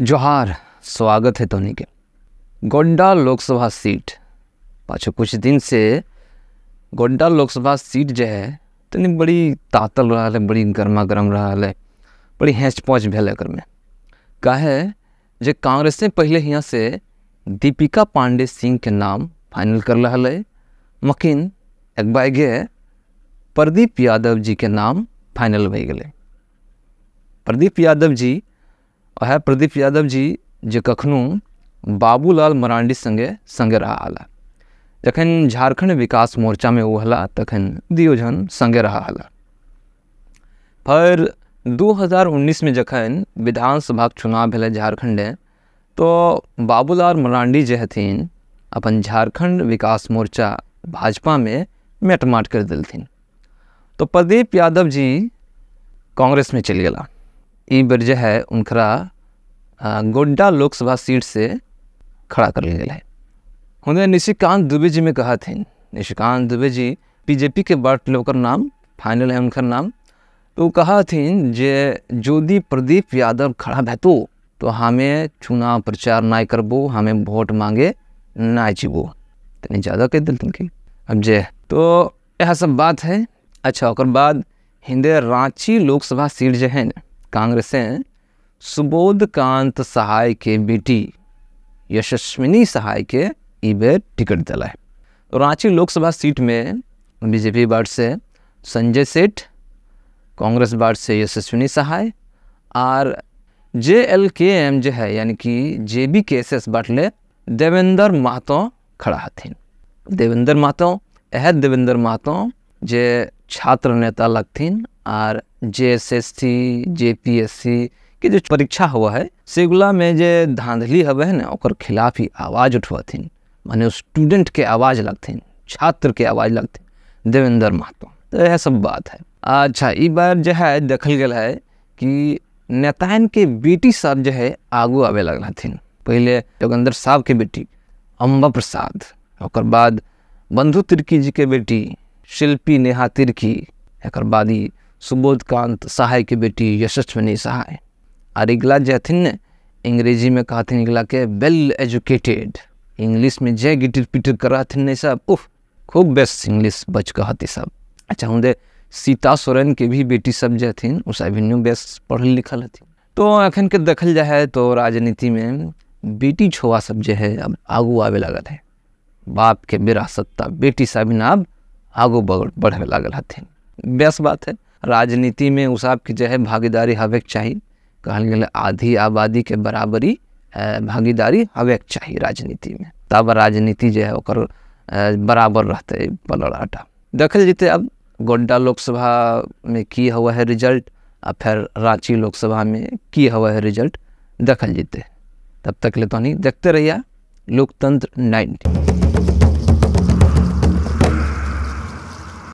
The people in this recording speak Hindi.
जोहार स्वागत है धोनी के गोंडा लोकसभा सीट पाछ कुछ दिन से गोंडा लोकसभा सीट जो है तनी बड़ी तातल रहा है बड़ी गर्मा गर्म रहा है बड़ी हैच पौच भेल एक में काहे जे कांग्रेस ने पहले यहाँ से दीपिका पांडे सिंह के नाम फाइनल कर रहा है मकिन एक बागे प्रदीप यादव जी के नाम फाइनल भई गए प्रदीप यादव जी वह प्रदीप यादव जी जो कखनू बाबूलाल मरांडी संगे संगे रहा हला जखन झारखंड विकास मोर्चा में वह हला तखन दियो जन संगे रहा हला फिर 2019 में जखन विधानसभा चुनाव भले झारखंड तो बाबूलाल मरांडी जे हथिन अपन झारखंड विकास मोर्चा भाजपा में मेटमाट कर दिल थी तो प्रदीप यादव जी कांग्रेस में चल गया बेर जो है उनका गोड्डा लोकसभा सीट से खड़ा कर लिया है उन्हें निशिकांत दुबे जी में कहा थे निशिकांत दुबे जी बीजेपी के बाट लोकर नाम फाइनल है उनका नाम तो कहा थे जे जोदी प्रदीप यादव खड़ा है तो, तो हमें चुनाव प्रचार ना करबो हमें वोट मांगे ना जीबो इतनी ज़्यादा कह दिल तुमके अब जे तो यह सब बात है अच्छा और बाद हिंदे रांची लोकसभा सीट जो है ना कांग्रेस हैं सुबोध कांत सहाय के बेटी यशस्विनी सहाय के ईबे टिकट दिला है रांची लोकसभा सीट में बीजेपी वार्ड से संजय सेठ कांग्रेस वार्ड से यशस्विनी सहाय और जे एल के एम जो है यानी कि J B K S S बाटले देवेंद्र महतो खड़ा हथिन देवेंद्र महतो एह देवेंद्र महतो जे छात्र नेता लगथिन आर J S S C J P S C के जो परीक्षा हुआ है सेगुला में जो धांधली हवे है ना और खिलाफ ही आवाज़ उठवथिन माने स्टूडेंट के आवाज़ लगथिन छात्र के आवाज़ लगथिन देवेंद्र महतो तो यह सब बात है अच्छा इस बार जो है देखल गया है कि नेतायन के बेटी सब जो है आगू आवे लग रहथिन पहले जोगेंद्र साहब के बेटी अम्बा प्रसाद और बाद बंधु तिर्की जी के बेटी शिल्पी नेहा तिर्की एक बाद सुबोधकांत सहाय की बेटी यशस्विनी सहाय अरिगला जैथिन ने अंग्रेजी में कहा थी इगला के वेल एजुकेटेड इंग्लिश में जय गिटिर पिटर करा थी ने सब उफ खूब बेस्ट इंग्लिश बच कहा थी सब अच्छा हूँ सीता सोरेन के भी बेटी सब थी उस एवेन्यू बेस्ट पढ़ल लिखल हथिन तो अखन के देखल जाए तो राजनीति में बेटी छोआ सब जो है अब आगू आवे लगल है बाप के विरासत बेटी सब अब आगू बढ़े लगल हथिन बेस बात है राजनीति में उसाब की जो है भागीदारी हवेक चाहिए कहल गया आधी आबादी के बराबरी भागीदारी हवेक चाहिए राजनीति में तब राजनीति जो है और बराबर रहते पलड़ाटा देखल जेते अब गोड्डा लोकसभा में की हुआ है रिजल्ट आ फिर रांची लोकसभा में की हुआ है रिजल्ट देखल जेते तब तक ले तो नहीं देखते रहिए लोकतंत्र नाइनटी